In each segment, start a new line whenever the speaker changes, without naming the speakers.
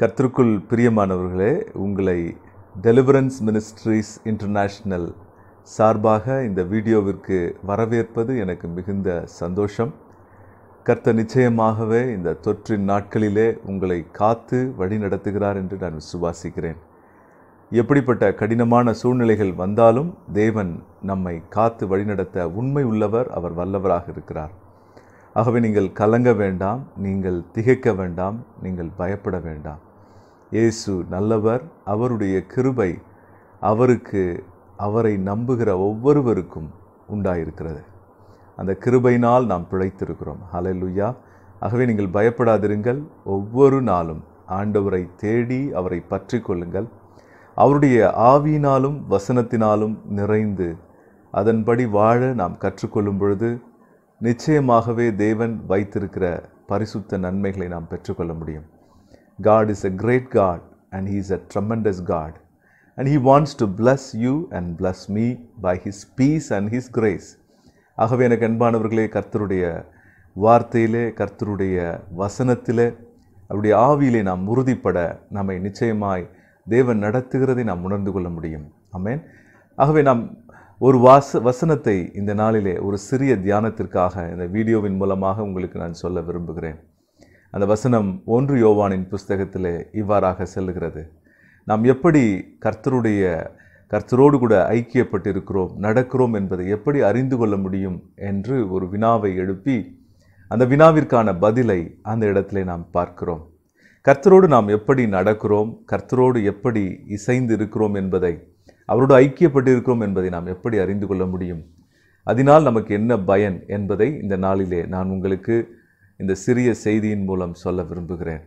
கர்த்தருக்குள் பிரியமானவர்களே உங்களை டெலிவரன்ஸ் மினிஸ்ட்ரீஸ் இன்டர்நேஷ்னல் சார்பாக இந்த வீடியோவிற்கு வரவேற்பது எனக்கு மிகுந்த சந்தோஷம் கர்த்த நிச்சயமாகவே இந்த தொற்றின் நாட்களிலே உங்களை காத்து வழிநடத்துகிறார் என்று நான் விசுவாசிக்கிறேன் எப்படிப்பட்ட கடினமான சூழ்நிலைகள் வந்தாலும் தேவன் நம்மை காத்து வழிநடத்த உண்மை உள்ளவர் அவர் வல்லவராக இருக்கிறார் ஆகவே நீங்கள் கலங்க வேண்டாம் நீங்கள் திகைக்க வேண்டாம் நீங்கள் பயப்பட வேண்டாம் இயேசு நல்லவர் அவருடைய கிருபை அவருக்கு அவரை நம்புகிற ஒவ்வொருவருக்கும் உண்டாயிருக்கிறது அந்த கிருபையினால் நாம் பிழைத்திருக்கிறோம் ஹலலுயா ஆகவே நீங்கள் பயப்படாதிருங்கள் ஒவ்வொரு நாளும் ஆண்டவரை தேடி அவரை பற்றி கொள்ளுங்கள் அவருடைய ஆவியினாலும் வசனத்தினாலும் நிறைந்து அதன்படி வாழ நாம் கற்றுக்கொள்ளும் பொழுது நிச்சயமாகவே தேவன் வைத்திருக்கிற பரிசுத்த நன்மைகளை நாம் பெற்றுக்கொள்ள முடியும் God is a great God and He is a tremendous God. And He wants to bless you and bless me by His peace and His grace. ஆகவே எனக்கு அன்பானவர்களே கர்த்தருடைய வார்த்தையிலே கர்த்தருடைய வசனத்திலே அவருடைய ஆவியிலே நாம் உறுதிப்பட நம்மை நிச்சயமாய் தேவன் நடத்துகிறதை நாம் உணர்ந்து கொள்ள முடியும் அமேன் ஆகவே நாம் ஒரு வாச வசனத்தை இந்த நாளிலே ஒரு சிறிய தியானத்திற்காக இந்த வீடியோவின் மூலமாக உங்களுக்கு நான் சொல்ல விரும்புகிறேன் அந்த வசனம் ஒன்று யோவானின் புஸ்தகத்தில் இவ்வாறாக செல்லுகிறது நாம் எப்படி கர்த்தருடைய கர்த்தரோடு கூட ஐக்கியப்பட்டிருக்கிறோம் நடக்கிறோம் என்பதை எப்படி அறிந்து கொள்ள முடியும் என்று ஒரு வினாவை எழுப்பி அந்த வினாவிற்கான பதிலை அந்த இடத்துல நாம் பார்க்கிறோம் கர்த்தரோடு நாம் எப்படி நடக்கிறோம் கர்த்தரோடு எப்படி இசைந்து இருக்கிறோம் என்பதை அவரோடு ஐக்கியப்பட்டிருக்கிறோம் என்பதை நாம் எப்படி அறிந்து கொள்ள முடியும் அதனால் நமக்கு என்ன பயன் என்பதை இந்த நாளிலே நான் உங்களுக்கு இந்த சிறிய செய்தியின் மூலம் சொல்ல விரும்புகிறேன்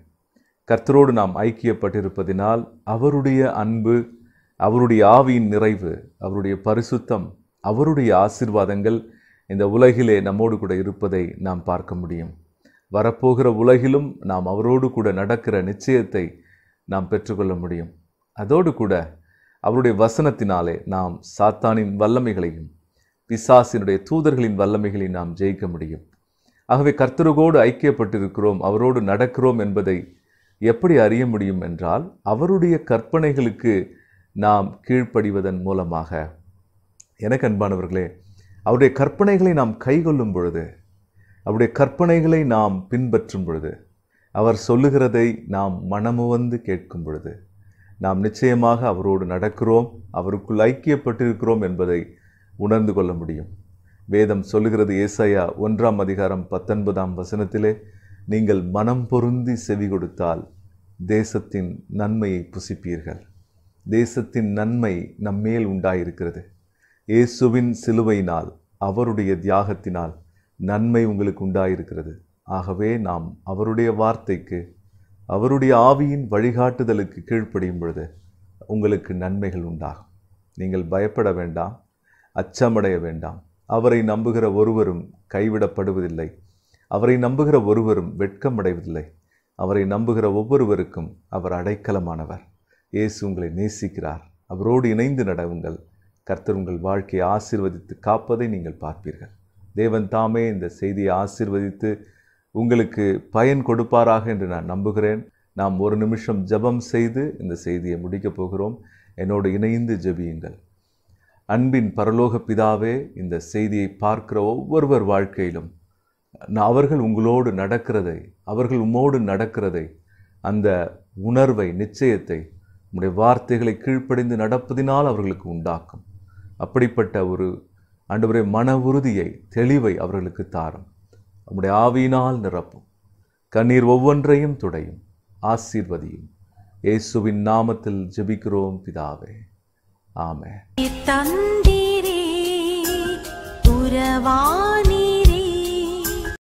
கர்த்தரோடு நாம் ஐக்கியப்பட்டிருப்பதினால் அவருடைய அன்பு அவருடைய ஆவியின் நிறைவு அவருடைய பரிசுத்தம் அவருடைய ஆசிர்வாதங்கள் இந்த உலகிலே நம்மோடு கூட இருப்பதை நாம் பார்க்க முடியும் வரப்போகிற உலகிலும் நாம் அவரோடு கூட நடக்கிற நிச்சயத்தை நாம் பெற்றுக்கொள்ள முடியும் அதோடு கூட அவருடைய வசனத்தினாலே நாம் சாத்தானின் வல்லமைகளையும் பிசாசினுடைய தூதர்களின் வல்லமைகளையும் நாம் ஜெயிக்க முடியும் ஆகவே கர்த்தருகோடு ஐக்கியப்பட்டிருக்கிறோம் அவரோடு நடக்கிறோம் என்பதை எப்படி அறிய முடியும் என்றால் அவருடைய கற்பனைகளுக்கு நாம் கீழ்ப்படிவதன் மூலமாக எனக்கு அன்பானவர்களே அவருடைய கற்பனைகளை நாம் கைகொள்ளும் பொழுது அவருடைய கற்பனைகளை நாம் பின்பற்றும் பொழுது அவர் சொல்லுகிறதை நாம் மனமுவந்து கேட்கும் பொழுது நாம் நிச்சயமாக அவரோடு நடக்கிறோம் அவருக்குள் ஐக்கியப்பட்டிருக்கிறோம் என்பதை உணர்ந்து கொள்ள முடியும் வேதம் சொல்லுகிறது ஏசாயா ஒன்றாம் அதிகாரம் பத்தொன்பதாம் வசனத்திலே நீங்கள் மனம் பொருந்தி செவி கொடுத்தால் தேசத்தின் நன்மையை புசிப்பீர்கள் தேசத்தின் நன்மை நம்மேல் உண்டாயிருக்கிறது இயேசுவின் சிலுவையினால் அவருடைய தியாகத்தினால் நன்மை உங்களுக்கு உண்டாயிருக்கிறது ஆகவே நாம் அவருடைய வார்த்தைக்கு அவருடைய ஆவியின் வழிகாட்டுதலுக்கு கீழ்ப்படியும் பொழுது உங்களுக்கு நன்மைகள் உண்டாகும் நீங்கள் பயப்பட வேண்டாம் அச்சமடைய வேண்டாம் அவரை நம்புகிற ஒருவரும் கைவிடப்படுவதில்லை அவரை நம்புகிற ஒருவரும் வெட்கமடைவதில்லை அவரை நம்புகிற ஒவ்வொருவருக்கும் அவர் அடைக்கலமானவர் இயேசு உங்களை நேசிக்கிறார் அவரோடு இணைந்து நடவுங்கள் கர்த்தர் உங்கள் வாழ்க்கையை ஆசிர்வதித்து காப்பதை நீங்கள் பார்ப்பீர்கள் தேவன் தாமே இந்த செய்தியை ஆசிர்வதித்து உங்களுக்கு பயன் கொடுப்பாராக என்று நான் நம்புகிறேன் நாம் ஒரு நிமிஷம் ஜபம் செய்து இந்த செய்தியை முடிக்கப் போகிறோம் என்னோடு இணைந்து ஜபியுங்கள் அன்பின் பரலோக பிதாவே இந்த செய்தியை பார்க்கிற ஒவ்வொருவர் வாழ்க்கையிலும் அவர்கள் உங்களோடு நடக்கிறதை அவர்கள் உம்மோடு நடக்கிறதை அந்த உணர்வை நிச்சயத்தை உம்முடைய வார்த்தைகளை கீழ்ப்படைந்து நடப்பதினால் அவர்களுக்கு உண்டாக்கும் அப்படிப்பட்ட ஒரு ஆண்டவரை மன உறுதியை தெளிவை அவர்களுக்கு தாரும் நம்முடைய ஆவியினால் நிரப்பும் கண்ணீர் ஒவ்வொன்றையும் துடையும் ஆசீர்வதியும் இயேசுவின் நாமத்தில் ஜெபிக்கிறோம் பிதாவே ஆமே தந்தீரே உறவானி